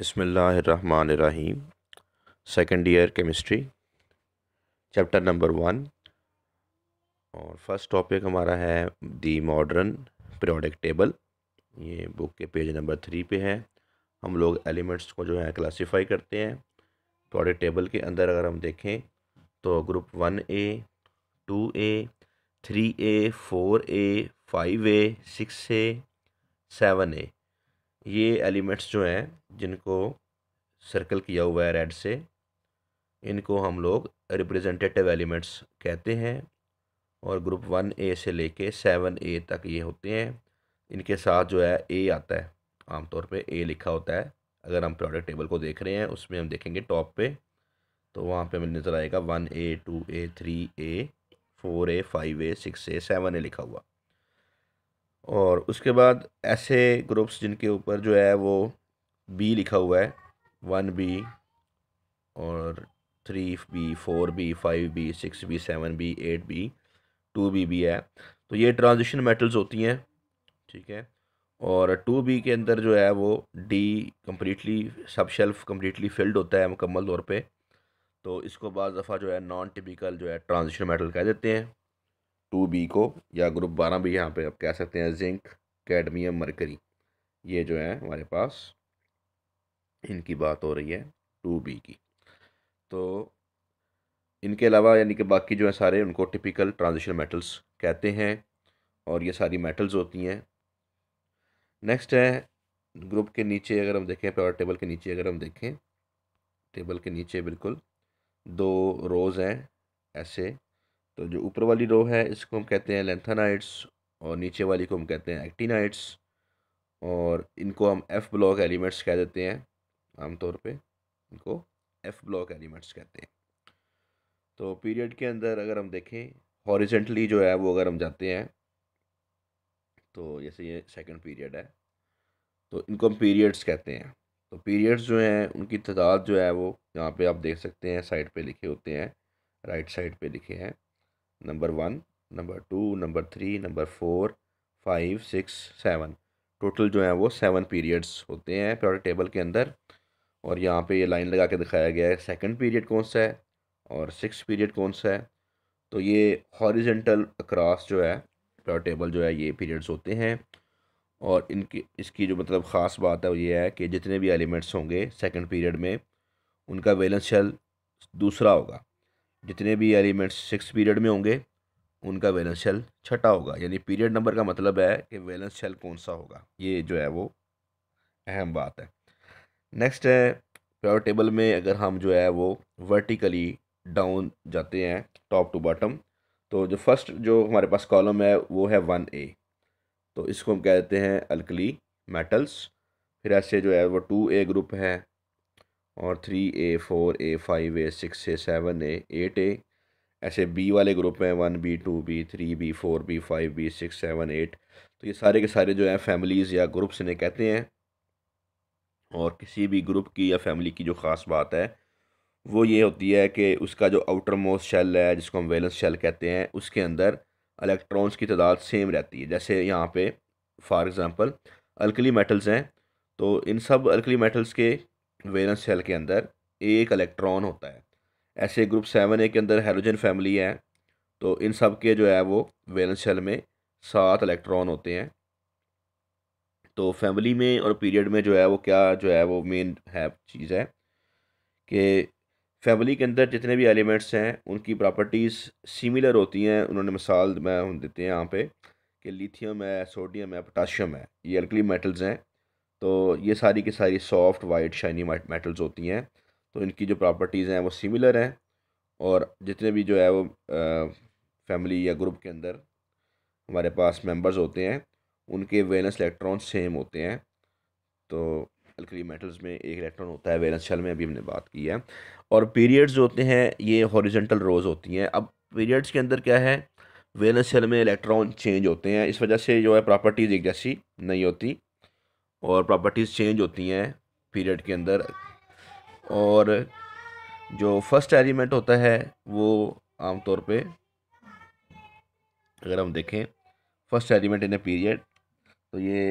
बसमीम second year chemistry chapter number one और first topic हमारा है दी मॉडर्न पीरियोडिक टेबल ये बुक के पेज नंबर थ्री पे है हम लोग एलिमेंट्स को जो है क्लासिफाई करते हैं पीरियोडिक टेबल के अंदर अगर हम देखें तो group one A two A three A four A five A six A seven A ये एलिमेंट्स जो हैं जिनको सर्कल किया हुआ है रेड से इनको हम लोग रिप्रेजेंटेटिव एलिमेंट्स कहते हैं और ग्रुप वन ए से लेके सेवन ए तक ये होते हैं इनके साथ जो है ए आता है आमतौर पे ए लिखा होता है अगर हम प्रोडक्ट टेबल को देख रहे हैं उसमें हम देखेंगे टॉप पे तो वहाँ पे हमें नज़र आएगा one A two A three A four A five A six A seven A लिखा हुआ और उसके बाद ऐसे ग्रुप्स जिनके ऊपर जो है वो बी लिखा हुआ है वन बी और three B four B five B six B seven B eight B two B भी है तो ये ट्रांजिशन मेटल्स होती हैं ठीक है और टू बी के अंदर जो है वो डी कम्प्लीटली सब शेल्फ कम्प्लीटली फिल्ड होता है मुकम्मल तौर पे तो इसको बाद दफ़ा जो है नॉन टिपिकल जो है ट्रांजिशन मेटल कह देते हैं टू बी को या ग्रुप बारह भी यहाँ पे आप कह सकते हैं जिंक कैडमियम मरकरी ये जो है हमारे पास इनकी बात हो रही है टू बी की तो इनके अलावा यानी कि बाकी जो है सारे उनको टिपिकल ट्रांजिशन मेटल्स कहते हैं और ये सारी मेटल्स होती हैं नेक्स्ट है ग्रुप के नीचे अगर हम देखें प्योर टेबल के नीचे अगर हम देखें टेबल के नीचे बिल्कुल दो रोज़ हैं ऐसे तो जो ऊपर वाली रो है इसको हम कहते हैं लेंथानाइट्स और नीचे वाली को हम कहते हैं एक्टिनाइट्स और इनको हम एफ़ ब्लॉक एलिमेंट्स कह देते हैं आमतौर पे इनको एफ़ ब्लॉक एलिमेंट्स कहते हैं तो पीरियड के अंदर अगर हम देखें हॉरिजेंटली जो है वो अगर हम जाते हैं तो जैसे ये सेकंड पीरियड है तो इनको हम पीरियड्स कहते हैं तो पीरियड्स जो हैं उनकी तादाद जो है वो यहाँ पे आप देख सकते हैं साइड पे लिखे होते हैं राइट साइड पे लिखे हैं number one number two number three number four five six seven total जो है वो सेवन पीरियड्स होते हैं पीरियड टेबल के अंदर और यहाँ पे ये लाइन लगा के दिखाया गया है सेकंड पीरियड कौन सा है और सिक्स पीरियड कौन सा है तो ये हॉरिजेंटल अक्रॉस जो है पीरियड टेबल जो है ये पीरियड्स होते हैं और इनकी इसकी जो मतलब ख़ास बात है वो ये है कि जितने भी एलिमेंट्स होंगे सेकेंड पीरियड में उनका बैलेंस दूसरा होगा जितने भी एलिमेंट्स सिक्स पीरियड में होंगे उनका वैलेंस शेल छठा होगा यानी पीरियड नंबर का मतलब है कि वैलेंस शेल कौन सा होगा ये जो है वो अहम बात है नेक्स्ट है पावर टेबल में अगर हम जो है वो वर्टिकली डाउन जाते हैं टॉप टू बॉटम तो जो फर्स्ट जो हमारे पास कॉलम है वो है वन ए तो इसको हम कह देते हैं अल्कली मेटल्स फिर ऐसे जो है वो टू ए ग्रुप है और three A four A five A six A seven A eight A ऐसे बी वाले ग्रुप हैं one B two B three B four B five B six seven eight तो ये सारे के सारे जो हैं फैमिलीज़ या ग्रुप्स इन्हें कहते हैं और किसी भी ग्रुप की या फैमिली की जो ख़ास बात है वो ये होती है कि उसका जो आउटर मोस्ट शेल है जिसको हम वेलेंस शेल कहते हैं उसके अंदर इलेक्ट्रॉन्स की तादाद सेम रहती है जैसे यहाँ पे फॉर एग्ज़ाम्पल अल्कली मेटल्स हैं तो इन सब अल्कली मेटल्स के वेलेंस सेल के अंदर एक इलेक्ट्रॉन होता है ऐसे ग्रुप सेवन ए के अंदर हाइड्रोजन फैमिली है तो इन सब के जो है वो वेलेंस सेल में सात इलेक्ट्रॉन होते हैं तो फैमिली में और पीरियड में जो है वो क्या जो है वो मेन है चीज़ है कि फैमिली के अंदर जितने भी एलिमेंट्स हैं उनकी प्रॉपर्टीज़ सिमिलर होती हैं उन्होंने मिसाल मैं देते हैं यहाँ पे कि लिथियम है सोडियम है पोटाशियम है ये अल्कली मेटल्स हैं तो ये सारी की सारी सॉफ्ट वाइट शाइनी मेटल्स होती हैं तो इनकी जो प्रॉपर्टीज़ हैं वो सिमिलर हैं और जितने भी जो है वो फैमिली या ग्रुप के अंदर हमारे पास मेंबर्स होते हैं उनके वेलेंस इलेक्ट्रॉन सेम होते हैं तो अल्कली मेटल्स में एक इलेक्ट्रॉन होता है वेलेंस शेल में अभी हमने बात की है और पीरियड्स जो होते हैं ये हॉरिजेंटल रोज़ होती हैं अब पीरियड्स के अंदर क्या है वेलेंस शेल में इलेक्ट्रॉन चेंज होते हैं इस वजह से जो है प्रॉपर्टीज़ एक जैसी नहीं होती और प्रॉपर्टीज़ चेंज होती हैं पीरियड के अंदर और जो फर्स्ट एलिमेंट होता है वो आमतौर पे अगर हम देखें first element in a period तो ये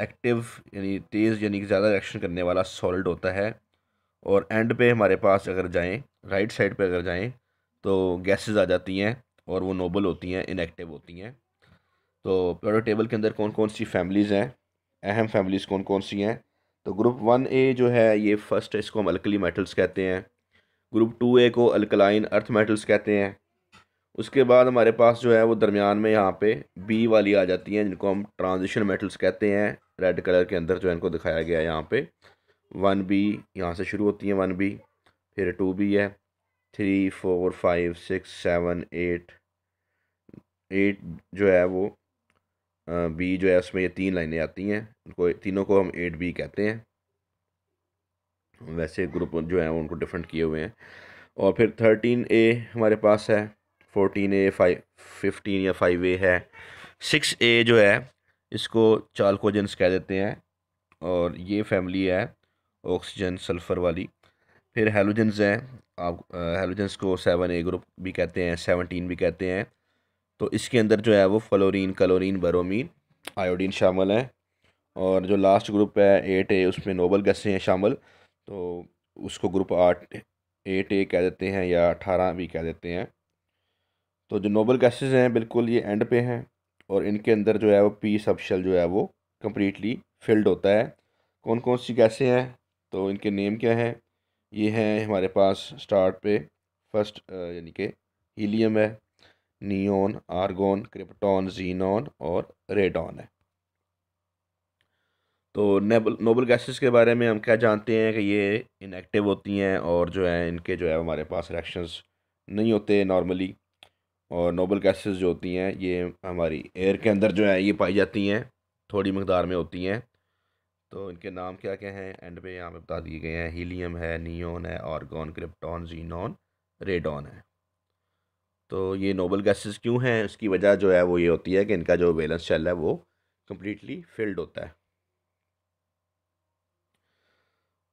एक्टिव यानी तेज़ यानी कि ज़्यादा एक्शन करने वाला सॉलिड होता है और एंड पे हमारे पास अगर जाएं राइट साइड पे अगर जाएं तो गैसेस आ जाती हैं और वो नोबल होती हैं इनएक्टिव होती हैं तो प्रोडक्ट टेबल के अंदर कौन कौन सी फैमिलीज़ हैं अहम फैमिलीज़ कौन कौन सी हैं तो ग्रुप वन ए जो है ये फर्स्ट इसको हम अलकली मेटल्स कहते हैं ग्रुप टू ए को अल्कलाइन अर्थ मेटल्स कहते हैं उसके बाद हमारे पास जो है वो दरमियान में यहाँ पे बी वाली आ जाती हैं जिनको हम ट्रांजिशन मेटल्स कहते हैं रेड कलर के अंदर जो है इनको दिखाया गया है यहाँ पे वन बी यहाँ से शुरू होती हैं वन बी फिर टू बी है three four five six seven eight eight जो है वो बी जो है उसमें ये तीन लाइनें आती हैं उनको तीनों को हम एट बी कहते हैं वैसे ग्रुप जो है उनको डिफरेंट किए हुए हैं और फिर थर्टीन ए हमारे पास है फोर्टीन ए फाइव फिफ्टीन या फाइव ए है सिक्स ए जो है इसको चालकोजेंस कह देते हैं और ये फैमिली है ऑक्सीजन सल्फ़र वाली फिर हेलोजेंस हैं आप हेलोजेंस को सेवन ए ग्रुप भी कहते हैं सेवनटीन भी कहते हैं तो इसके अंदर जो है वो फ्लोरीन क्लोरीन बरोमीन आयोडीन शामिल हैं और जो लास्ट ग्रुप है एट ए उसमें नोबल गैसें हैं शामिल तो उसको ग्रुप आठ एट ए कह देते हैं या अठारह भी कह देते हैं तो जो नोबल गैसेज हैं बिल्कुल ये एंड पे हैं और इनके अंदर जो है वो पी सबशल जो है वो कम्प्लीटली फिल्ड होता है कौन कौन सी गैसें हैं तो इनके नेम क्या हैं ये हैं हमारे पास स्टार्ट पे फर्स्ट यानी कि हीलियम है नियोन आर्गोन क्रिप्टॉन जीनोन और रेडॉन है तो नेबल नोबल गैसेस के बारे में हम क्या जानते हैं कि ये इनएक्टिव होती हैं और जो है इनके जो है हमारे पास रिएक्शंस नहीं होते नॉर्मली और नोबल गैसेस जो होती हैं ये हमारी एयर के अंदर जो है ये पाई जाती हैं थोड़ी मकदार में होती हैं तो इनके नाम क्या क्या हैं एंड पे यहाँ पे बता दिए गए हैं हीलियम है नियोन है आर्गोन क्रिप्टॉन जीनॉन रेडॉन है तो ये नोबल गैसेस क्यों हैं उसकी वजह जो है वो ये होती है कि इनका जो बैलेंस शेल है वो कम्प्लीटली फिल्ड होता है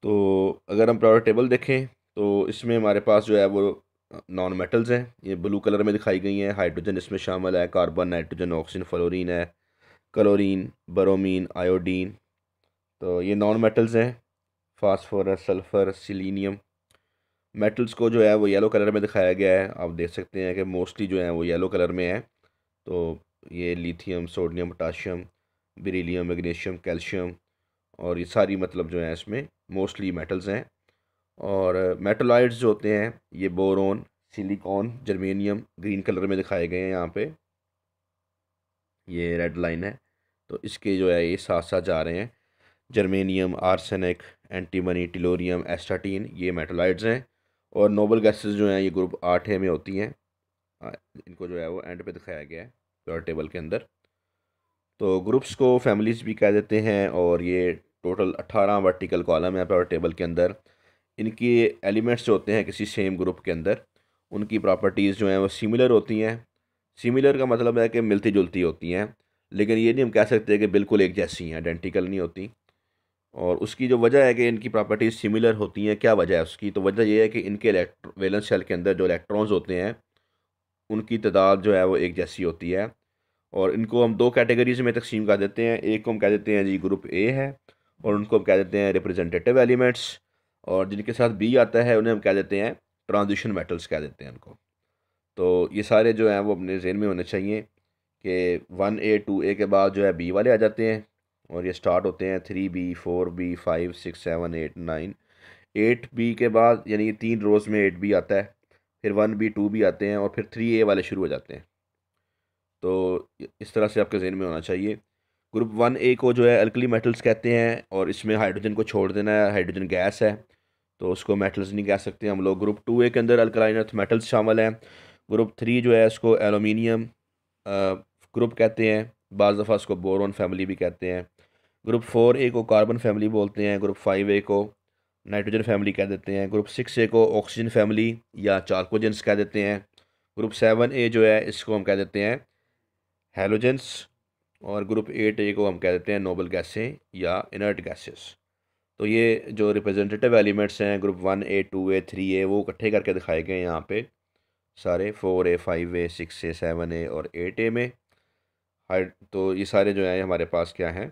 तो अगर हम प्रावर टेबल देखें तो इसमें हमारे पास जो है वो नॉन मेटल्स हैं ये ब्लू कलर में दिखाई गई हैं हाइड्रोजन इसमें शामिल है कार्बन नाइट्रोजन ऑक्सीजन फ्लोरीन है क्लोरीन बरोमीन आयोडीन तो ये नॉन मेटल्स हैं फास्फोरस सल्फ़र सिलीनियम मेटल्स को जो है वो येलो कलर में दिखाया गया है आप देख सकते हैं कि मोस्टली जो है वो येलो कलर में है तो ये lithium sodium potassium beryllium magnesium calcium और ये सारी मतलब जो है इसमें मोस्टली मेटल्स हैं और मेटोलाइड्स जो होते हैं ये boron silicon germanium green colour में दिखाए गए हैं यहाँ पे ये रेड लाइन है तो इसके जो है ये साथ साथ जा रहे हैं germanium arsenic antimony tellurium astatine ये मेटोलाइड्स हैं और नोबल गैसेस जो हैं ये ग्रुप आठ में होती हैं इनको जो है वो एंड पे दिखाया गया है पेयर टेबल के अंदर तो ग्रुप्स को फैमिलीज भी कह देते हैं और ये टोटल अट्ठारह वर्टिकल कॉलम है पेयर टेबल के अंदर इनके एलिमेंट्स जो होते हैं किसी सेम ग्रुप के अंदर उनकी प्रॉपर्टीज़ जो हैं वो सिमिलर होती हैं सिमिलर का मतलब है कि मिलती जुलती होती हैं लेकिन ये नहीं हम कह सकते कि बिल्कुल एक जैसी हैं आइडेंटिकल नहीं होती और उसकी जो वजह है कि इनकी प्रॉपर्टीज़ सिमिलर होती हैं क्या वजह है उसकी तो वजह यह है कि इनके इलेक्ट्रो वेलेंस शेल के अंदर जो इलेक्ट्रॉन्स होते हैं उनकी तादाद जो है वो एक जैसी होती है और इनको हम दो कैटेगरीज में तकसीम कर देते हैं एक को हम कह देते हैं जी ग्रुप ए है और उनको हम कह देते हैं रिप्रेजेंटेटिव एलिमेंट्स और जिनके साथ बी आता है उन्हें हम कह देते हैं ट्रांजिशन मेटल्स कह देते हैं उनको तो ये सारे जो हैं वो अपने जेन में होने चाहिए कि वन ए टू ए के बाद जो है बी वाले आ जाते हैं और ये स्टार्ट होते हैं three B four B five six seven eight nine eight B के बाद यानी तीन रोज़ में एट बी आता है फिर वन बी टू बी आते हैं और फिर थ्री ए वाले शुरू हो जाते हैं तो इस तरह से आपके जहन में होना चाहिए ग्रुप वन ए को जो है अल्कली मेटल्स कहते हैं और इसमें हाइड्रोजन को छोड़ देना है हाइड्रोजन गैस है तो उसको मेटल्स नहीं कह सकते हम लोग ग्रुप टू ए के अंदर अल्कलाइन अर्थ मेटल्स शामिल हैं ग्रुप थ्री जो है इसको एलोमिनियम ग्रुप कहते हैं बज़ दफ़ा इसको बोरोन फैमिली भी कहते हैं ग्रुप फोर ए को कार्बन फैमिली बोलते हैं ग्रुप फाइव ए को नाइट्रोजन फैमिली कह देते हैं ग्रुप सिक्स ए को ऑक्सीजन फैमिली या चार्कोजेंस कह देते हैं ग्रुप सेवन ए जो है इसको हम कह देते हैं हेलोजेंस और ग्रुप एट ए को हम कह देते हैं नोबल गैसें या इनर्ट गैसेस तो ये जो रिप्रेजेंटेटिव एलिमेंट्स हैं group one A two A three A वो इकट्ठे करके दिखाए गए हैं यहाँ पे सारे four A five A six A seven A और एट ए में हाइड तो ये सारे जो हैं हमारे पास क्या हैं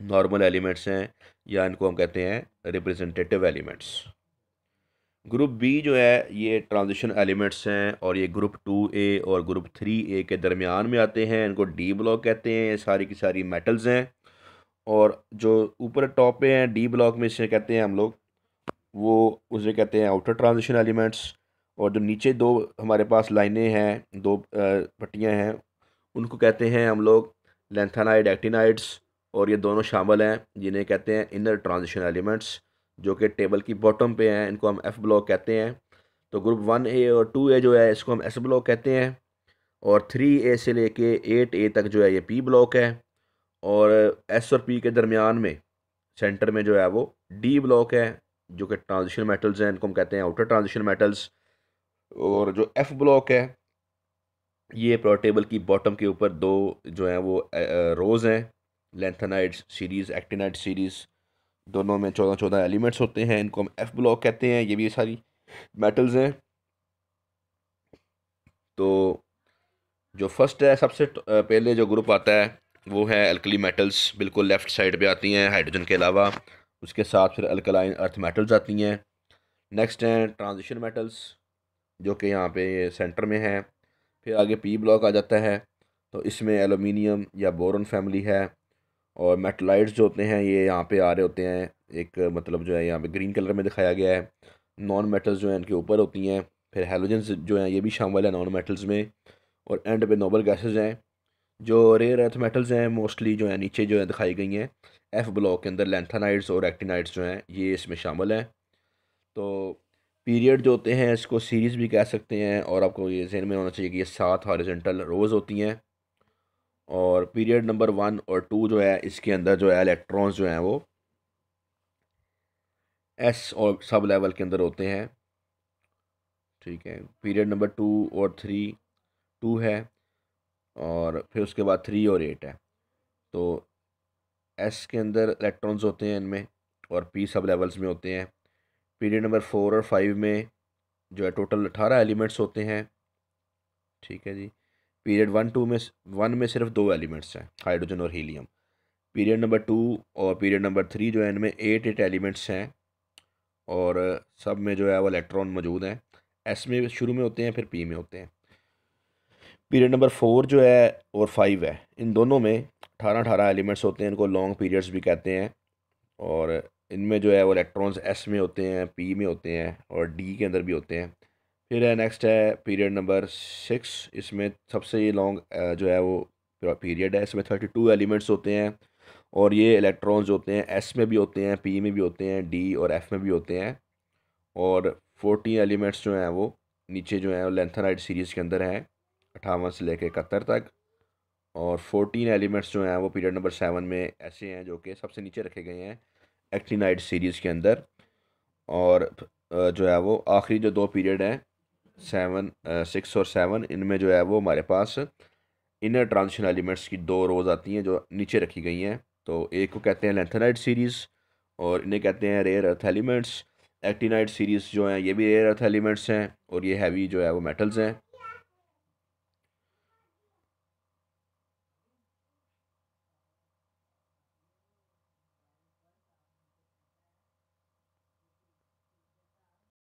नॉर्मल एलिमेंट्स हैं या इनको हम कहते हैं रिप्रेजेंटेटिव एलिमेंट्स ग्रुप बी जो है ये ट्रांजिशन एलिमेंट्स हैं और ये ग्रुप टू ए और ग्रुप थ्री ए के दरमियान में आते हैं इनको डी ब्लॉक कहते हैं ये सारी की सारी मेटल्स हैं और जो ऊपर टॉप पे हैं डी ब्लॉक में इसे कहते हैं हम लोग वो उसे कहते हैं आउटर ट्रांजिशन एलिमेंट्स और जो नीचे दो हमारे पास लाइनें हैं दो पट्टियाँ हैं उनको कहते हैं हम लोग लेंथानाइड एक्टिनाइड्स और ये दोनों शामिल हैं जिन्हें कहते हैं इनर ट्रांजिशन एलिमेंट्स जो कि टेबल की बॉटम पे हैं इनको हम एफ ब्लॉक कहते हैं तो ग्रुप वन ए और टू ए जो है इसको हम एस ब्लॉक कहते हैं और थ्री ए से लेके एट ए तक जो है ये पी ब्लॉक है और एस और पी के दरमियान में सेंटर में जो है वो डी ब्लॉक है जो कि ट्रांजिशन मेटल्स हैं इनको हम कहते हैं आउटर ट्रांजिशन मेटल्स और जो एफ ब्लॉक है ये प्रोटेबल की बॉटम के ऊपर दो जो हैं वो रोज़ हैं लेंथनाइड सीरीज़ एक्टिनाइड सीरीज़ दोनों में चौदह चौदह एलिमेंट्स होते हैं इनको हम एफ ब्लॉक कहते हैं ये भी सारी मेटल्स हैं तो जो फर्स्ट है सबसे पहले जो ग्रुप आता है वो है अल्कली मेटल्स बिल्कुल लेफ़्ट साइड पे आती हैं हाइड्रोजन के अलावा उसके साथ फिर अल्कलाइन अर्थ मेटल्स आती हैं नेक्स्ट हैं ट्रांजिशन मेटल्स जो कि यहाँ पे सेंटर में है फिर आगे पी ब्लॉक आ जाता है तो इसमें एलुमिनियम या बोरन फैमिली है और मेटलाइट्स जो होते हैं ये यहाँ पे आ रहे होते हैं एक मतलब जो है यहाँ पे ग्रीन कलर में दिखाया गया है नॉन मेटल्स जो हैं इनके ऊपर होती हैं फिर हेलोजेंस जो हैं ये भी शामिल है नॉन मेटल्स में और एंड पे नोबल गैसेज हैं जो रेयर अर्थ मेटल्स हैं मोस्टली जो है नीचे जो है दिखाई गई हैं एफ़ ब्लॉक के अंदर लेंथानाइड्स और एक्टिनाइट्स जो हैं ये इसमें शामिल हैं तो पीरियड जो होते हैं इसको सीरीज़ भी कह सकते हैं और आपको ये जहन में होना चाहिए कि ये सात हॉरिजेंटल रोज़ होती हैं और पीरियड नंबर वन और टू जो है इसके अंदर जो है इलेक्ट्रॉन्स जो हैं वो एस और सब लेवल के अंदर होते हैं ठीक है पीरियड नंबर टू और थ्री टू है और फिर उसके बाद थ्री और एट है तो एस के अंदर इलेक्ट्रॉन्स होते हैं इनमें और पी सब लेवल्स में होते हैं पीरियड नंबर फोर और फाइव में जो है टोटल अठारह एलिमेंट्स होते हैं ठीक है जी पीरियड वन टू में वन में सिर्फ दो एलिमेंट्स हैं हाइड्रोजन और हीलियम पीरियड नंबर टू और पीरियड नंबर थ्री जो है इनमें एट एट एलिमेंट्स हैं और सब में जो है वो इलेक्ट्रॉन मौजूद हैं एस में शुरू में होते हैं फिर पी में होते हैं पीरियड नंबर फोर जो है और फाइव है इन दोनों में अठारह अठारह एलिमेंट्स होते हैं इनको लॉन्ग पीरियड्स भी कहते हैं और इनमें जो है वो इलेक्ट्रॉन्स एस में होते हैं पी में होते हैं और डी के अंदर भी होते हैं फिर है नेक्स्ट है पीरियड नंबर सिक्स इसमें सबसे लॉन्ग जो है वो पीरियड है इसमें थर्टी टू एलिमेंट्स होते हैं और ये इलेक्ट्रॉन्स होते हैं एस में भी होते हैं पी में भी होते हैं डी और एफ में भी होते हैं और फोर्टीन एलिमेंट्स जो हैं वो नीचे जो हैं लेंथनाइट सीरीज़ के अंदर हैं अठावन से लेकर इकहत्तर तक और फोर्टीन एलिमेंट्स जो हैं वो पीरियड नंबर सेवन में ऐसे हैं जो कि सबसे नीचे रखे गए हैं एक्टिनाइट सीरीज़ के अंदर और जो है वो आखिरी जो दो पीरियड हैं सेवन सिक्स और सेवन इनमें जो है वो हमारे पास इनर ट्रांजिशन एलिमेंट्स की दो रोज़ आती हैं जो नीचे रखी गई हैं तो एक को कहते हैं लेंथेनाइट सीरीज़ और इन्हें कहते हैं rare earth elements actinide series जो हैं ये भी रेयर अर्थ एलिमेंट्स हैं और ये हैवी जो है वो मेटल्स हैं